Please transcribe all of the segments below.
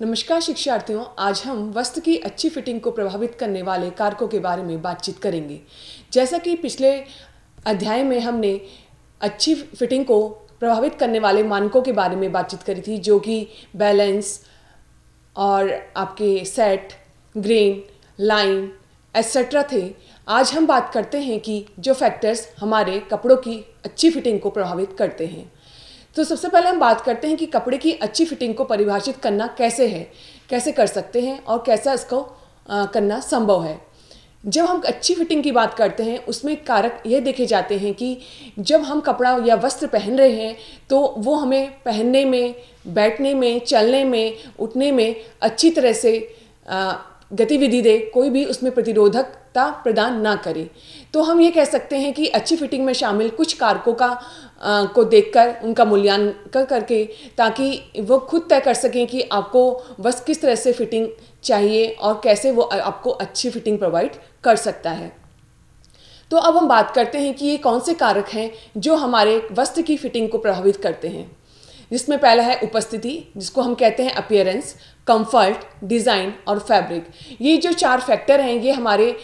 नमस्कार शिक्षार्थियों आज हम वस्त्र की अच्छी फिटिंग को प्रभावित करने वाले कारकों के बारे में बातचीत करेंगे जैसा कि पिछले अध्याय में हमने अच्छी फिटिंग को प्रभावित करने वाले मानकों के बारे में बातचीत करी थी जो कि बैलेंस और आपके सेट ग्रेन लाइन एक्सेट्रा थे आज हम बात करते हैं कि जो फैक्टर्स हमारे कपड़ों की अच्छी फिटिंग को प्रभावित करते हैं तो सबसे पहले हम बात करते हैं कि कपड़े की अच्छी फिटिंग को परिभाषित करना कैसे है कैसे कर सकते हैं और कैसा इसको करना संभव है जब हम अच्छी फिटिंग की बात करते हैं उसमें कारक यह देखे जाते हैं कि जब हम कपड़ा या वस्त्र पहन रहे हैं तो वो हमें पहनने में बैठने में चलने में उठने में अच्छी तरह से गतिविधि दे कोई भी उसमें प्रतिरोधक आवश्यकता प्रदान ना करे तो हम ये कह सकते हैं कि अच्छी फिटिंग में शामिल कुछ कारकों का आ, को देखकर उनका मूल्यांकन करके ताकि वो खुद तय कर सकें कि आपको बस किस तरह से फिटिंग चाहिए और कैसे वो आपको अच्छी फिटिंग प्रोवाइड कर सकता है तो अब हम बात करते हैं कि ये कौन से कारक हैं जो हमारे वस्त्र की फिटिंग को प्रभावित करते हैं जिसमें पहला है उपस्थिति जिसको हम कहते हैं अपियरेंस कंफर्ट डिज़ाइन और फैब्रिक ये जो चार फैक्टर हैं ये हमारे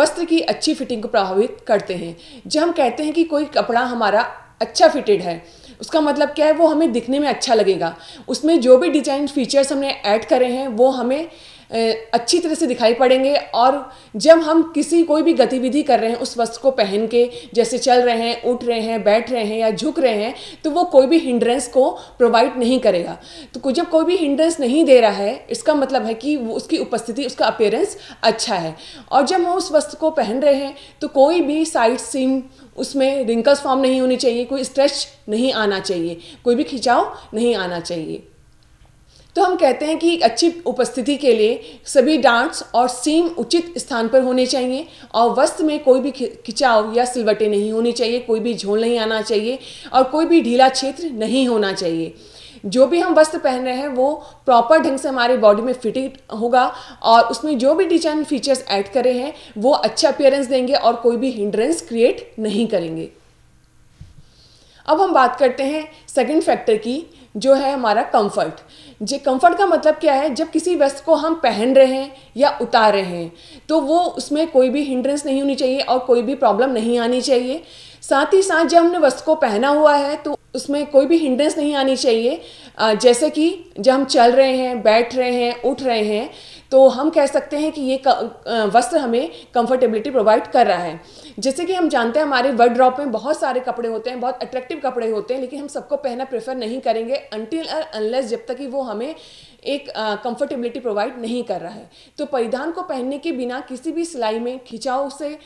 वस्त्र की अच्छी फिटिंग को प्रभावित करते हैं जब हम कहते हैं कि कोई कपड़ा हमारा अच्छा फिटेड है उसका मतलब क्या है वो हमें दिखने में अच्छा लगेगा उसमें जो भी डिजाइन फीचर्स हमने ऐड करे हैं वो हमें अच्छी तरह से दिखाई पड़ेंगे और जब हम किसी कोई भी गतिविधि कर रहे हैं उस वस्त्र को पहन के जैसे चल रहे हैं उठ रहे हैं बैठ रहे हैं या झुक रहे हैं तो वो कोई भी हिंड्रेंस को प्रोवाइड नहीं करेगा तो जब कोई भी हिंड्रेंस नहीं दे रहा है इसका मतलब है कि उसकी उपस्थिति उसका अपेयरेंस अच्छा है और जब हम उस वस्त्र को पहन रहे हैं तो कोई भी साइड सीम उसमें रिंकल्स फॉर्म नहीं होनी चाहिए कोई स्ट्रेच नहीं आना चाहिए कोई भी खिंचाव नहीं आना चाहिए तो हम कहते हैं कि एक अच्छी उपस्थिति के लिए सभी डांट्स और सीम उचित स्थान पर होने चाहिए और वस्त्र में कोई भी खिंचाव या सिलवटे नहीं होनी चाहिए कोई भी झोल नहीं आना चाहिए और कोई भी ढीला क्षेत्र नहीं होना चाहिए जो भी हम वस्त्र पहन रहे हैं वो प्रॉपर ढंग से हमारे बॉडी में फिटिंग होगा और उसमें जो भी डिजाइन फीचर्स ऐड करे हैं वो अच्छा अपियरेंस देंगे और कोई भी हिंड्रेंस क्रिएट नहीं करेंगे अब हम बात करते हैं सेकंड फैक्टर की जो है हमारा कंफर्ट जे कंफर्ट का मतलब क्या है जब किसी वस्त्र को हम पहन रहे हैं या उतार रहे हैं तो वो उसमें कोई भी हिंड्रेंस नहीं होनी चाहिए और कोई भी प्रॉब्लम नहीं आनी चाहिए साथ ही साथ जब हमने वस्त्र को पहना हुआ है तो उसमें कोई भी हिंड्रेंस नहीं आनी चाहिए जैसे कि जब हम चल रहे हैं बैठ रहे हैं उठ रहे हैं तो हम कह सकते हैं कि ये वस्त्र हमें कंफर्टेबिलिटी प्रोवाइड कर रहा है जैसे कि हम जानते हैं हमारे वर्ड ड्रॉप में बहुत सारे कपड़े होते हैं बहुत अट्रैक्टिव कपड़े होते हैं लेकिन हम सबको पहनना प्रेफर नहीं करेंगे अनटिल और अनलेस जब तक कि वो हमें एक कंफर्टेबिलिटी प्रोवाइड नहीं कर रहा है तो परिधान को पहनने के बिना किसी भी सिलाई में खिंचाव से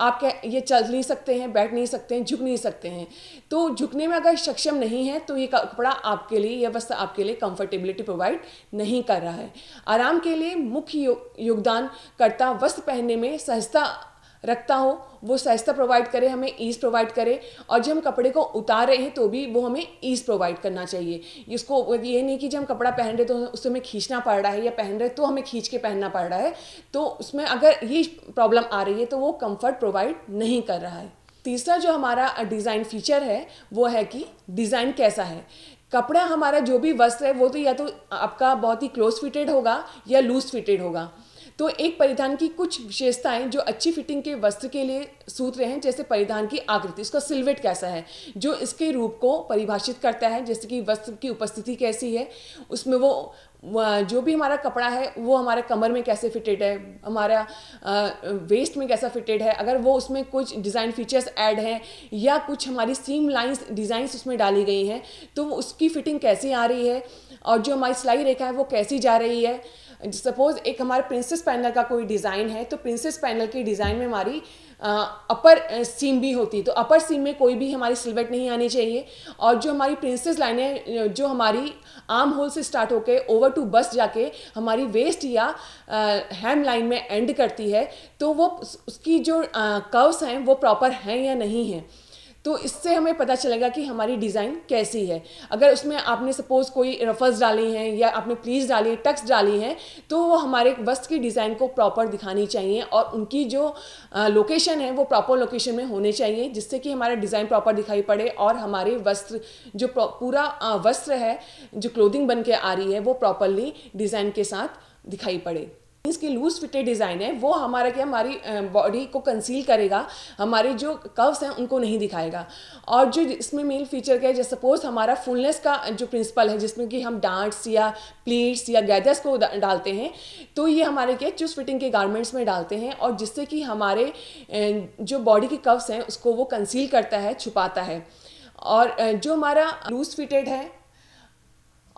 आप क्या ये चल नहीं सकते हैं बैठ नहीं सकते हैं झुक नहीं सकते हैं तो झुकने में अगर सक्षम नहीं है तो ये कपड़ा आपके लिए यह वस्त्र आपके लिए कंफर्टेबिलिटी प्रोवाइड नहीं कर रहा है आराम के लिए मुख्य यो, योगदान करता वस्त्र पहनने में सहजता रखता हो वो सस्ता प्रोवाइड करे हमें ईज़ प्रोवाइड करे और जब हम कपड़े को उतार रहे हैं तो भी वो हमें ईज़ प्रोवाइड करना चाहिए इसको ये नहीं कि जब हम कपड़ा पहन रहे तो उससे हमें खींचना पड़ रहा है या पहन रहे तो हमें खींच के पहनना पड़ रहा है तो उसमें अगर ये प्रॉब्लम आ रही है तो वो कम्फर्ट प्रोवाइड नहीं कर रहा है तीसरा जो हमारा डिज़ाइन फीचर है वो है कि डिज़ाइन कैसा है कपड़ा हमारा जो भी वस्त्र है वो तो या तो आपका बहुत ही क्लोज फिटेड होगा या लूज फिटेड होगा तो एक परिधान की कुछ विशेषताएं जो अच्छी फिटिंग के वस्त्र के लिए सूत्र हैं जैसे परिधान की आकृति इसका सिल्वेट कैसा है जो इसके रूप को परिभाषित करता है जैसे कि वस्त्र की उपस्थिति कैसी है उसमें वो जो भी हमारा कपड़ा है वो हमारे कमर में कैसे फिटेड है हमारा वेस्ट में कैसा फिटेड है अगर वो उसमें कुछ डिज़ाइन फीचर्स ऐड हैं या कुछ हमारी सीम लाइंस डिज़ाइंस उसमें डाली गई हैं तो उसकी फ़िटिंग कैसी आ रही है और जो हमारी सिलाई रेखा है वो कैसी जा रही है सपोज़ एक हमारे प्रिंसेस पैनल का कोई डिज़ाइन है तो प्रिंसेस पैनल की डिज़ाइन में हमारी अपर सीम भी होती है तो अपर सीम में कोई भी हमारी सिलवेट नहीं आनी चाहिए और जो हमारी प्रिंसेस लाइनें जो हमारी आर्म होल से स्टार्ट होकर ओवर टू बस जाके हमारी वेस्ट या हैम लाइन में एंड करती है तो वो उसकी जो कर्व्स हैं वो प्रॉपर हैं या नहीं हैं तो इससे हमें पता चलेगा कि हमारी डिज़ाइन कैसी है अगर उसमें आपने सपोज़ कोई रफल्स डाली हैं या आपने प्लीज डाली है टक्स डाली हैं तो वो हमारे वस्त्र की डिज़ाइन को प्रॉपर दिखानी चाहिए और उनकी जो लोकेशन है वो प्रॉपर लोकेशन में होने चाहिए जिससे कि हमारा डिज़ाइन प्रॉपर दिखाई पड़े और हमारे वस्त्र जो पूरा वस्त्र है जो क्लोथिंग बन के आ रही है वो प्रॉपरली डिज़ाइन के साथ दिखाई पड़े जीन्स के लूज फिटेड डिज़ाइन है वो हमारा क्या हमारी बॉडी को कंसील करेगा हमारे जो कर्व्स हैं उनको नहीं दिखाएगा और जो इसमें मेन फीचर क्या है जैसे सपोज हमारा फुलनेस का जो प्रिंसिपल है जिसमें कि हम डांट्स या प्लीट्स या गैदर्स को डालते हैं तो ये हमारे क्या चूज फिटिंग के गारमेंट्स में डालते हैं और जिससे कि हमारे जो बॉडी के कर्व्स हैं उसको वो कंसील करता है छुपाता है और जो हमारा लूज फिटेड है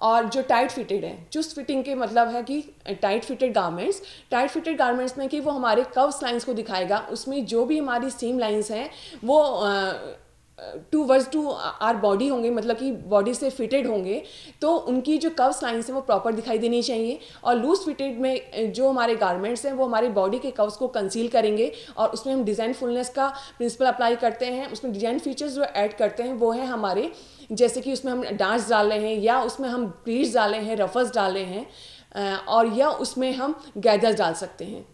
और जो टाइट फिटेड है चुस्त फिटिंग के मतलब है कि tight fitted garments tight fitted garments में कि वो हमारे कव्स लाइंस को दिखाएगा उसमें जो भी हमारी सीम लाइंस हैं वो towards to our body होंगे मतलब कि बॉडी से फिटेड होंगे तो उनकी जो कव्स लाइन्स हैं वो प्रॉपर दिखाई देनी चाहिए और लूज फिटेड में जो हमारे गारमेंट्स हैं वो हमारे बॉडी के कव्स को कंसील करेंगे और उसमें हम डिज़ाइन फुलनेस का प्रिंसिपल अप्लाई करते हैं उसमें डिज़ाइन फीचर्स जो ऐड करते हैं वो है हमारे जैसे कि उसमें हम डांस डाल रहे हैं या उसमें हम प्लीट्स डाले हैं रफर्स डाले हैं और या उसमें हम गैदर्स डाल सकते हैं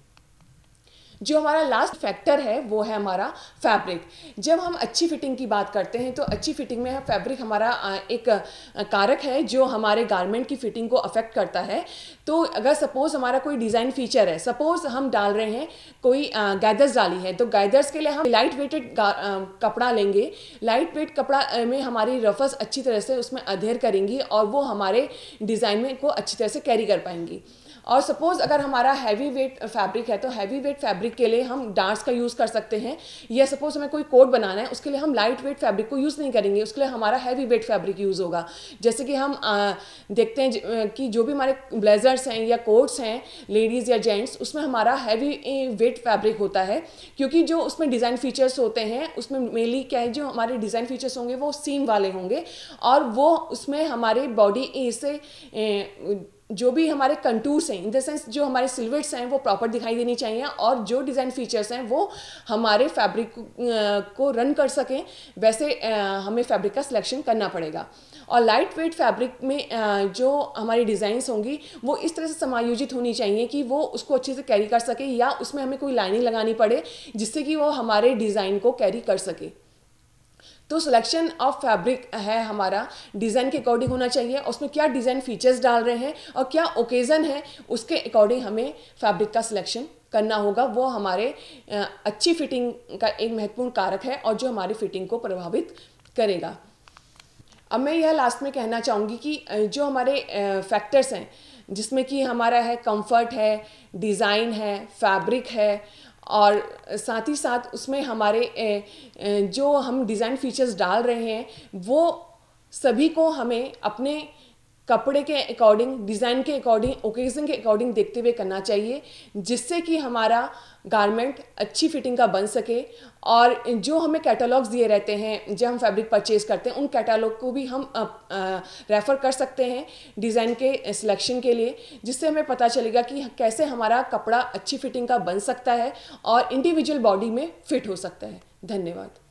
जो हमारा लास्ट फैक्टर है वो है हमारा फैब्रिक जब हम अच्छी फिटिंग की बात करते हैं तो अच्छी फिटिंग में फैब्रिक हमारा एक कारक है जो हमारे गारमेंट की फिटिंग को अफेक्ट करता है तो अगर सपोज़ हमारा कोई डिज़ाइन फीचर है सपोज़ हम डाल रहे हैं कोई गैदर्स डाली है तो गैदर्स के लिए हम लाइट वेटेड कपड़ा लेंगे लाइट वेट कपड़ा में हमारी रफस अच्छी तरह से उसमें अधेर करेंगी और वो हमारे डिज़ाइन में को अच्छी तरह से कैरी कर पाएंगी और सपोज़ अगर हमारा हैवी वेट फैब्रिक है तो हैवी वेट फैब्रिक के लिए हम डांस का यूज़ कर सकते हैं या सपोज़ हमें कोई कोट बनाना है उसके लिए हम लाइट वेट फैब्रिक को यूज़ नहीं करेंगे उसके लिए हमारा हैवी वेट फैब्रिक यूज़ होगा जैसे कि हम आ, देखते हैं कि जो भी हमारे ब्लेजर्स हैं या कोट्स हैं लेडीज़ या जेंट्स उसमें हमारा हैवी वेट फैब्रिक होता है क्योंकि जो उसमें डिज़ाइन फीचर्स होते हैं उसमें मेनली क्या है जो हमारे डिज़ाइन फीचर्स होंगे वो सीम वाले होंगे और वो उसमें हमारे बॉडी से ए, जो भी हमारे कंटूर्स हैं इन द सेंस जो हमारे सिल्वेट्स हैं वो प्रॉपर दिखाई देनी चाहिए और जो डिज़ाइन फीचर्स हैं वो हमारे फैब्रिक को रन कर सकें वैसे हमें फैब्रिक का सिलेक्शन करना पड़ेगा और लाइट वेट फैब्रिक में जो हमारी डिज़ाइंस होंगी वो इस तरह से समायोजित होनी चाहिए कि वो उसको अच्छे से कैरी कर सके या उसमें हमें कोई लाइनिंग लगानी पड़े जिससे कि वो हमारे डिज़ाइन को कैरी कर सके तो सिलेक्शन ऑफ फैब्रिक है हमारा डिज़ाइन के अकॉर्डिंग होना चाहिए उसमें क्या डिज़ाइन फीचर्स डाल रहे हैं और क्या ओकेज़न है उसके अकॉर्डिंग हमें फैब्रिक का सिलेक्शन करना होगा वो हमारे अच्छी फिटिंग का एक महत्वपूर्ण कारक है और जो हमारी फिटिंग को प्रभावित करेगा अब मैं यह लास्ट में कहना चाहूँगी कि जो हमारे फैक्टर्स हैं जिसमें कि हमारा है कंफर्ट है डिज़ाइन है फैब्रिक है और साथ ही साथ उसमें हमारे जो हम डिज़ाइन फीचर्स डाल रहे हैं वो सभी को हमें अपने कपड़े के अकॉर्डिंग डिज़ाइन के अकॉर्डिंग ओकेज़न के अकॉर्डिंग देखते हुए करना चाहिए जिससे कि हमारा गारमेंट अच्छी फिटिंग का बन सके और जो हमें कैटलॉग्स दिए रहते हैं जब हम फैब्रिक परचेज़ करते हैं उन कैटलॉग को भी हम रेफ़र कर सकते हैं डिज़ाइन के सिलेक्शन के लिए जिससे हमें पता चलेगा कि कैसे हमारा कपड़ा अच्छी फिटिंग का बन सकता है और इंडिविजुअल बॉडी में फिट हो सकता है धन्यवाद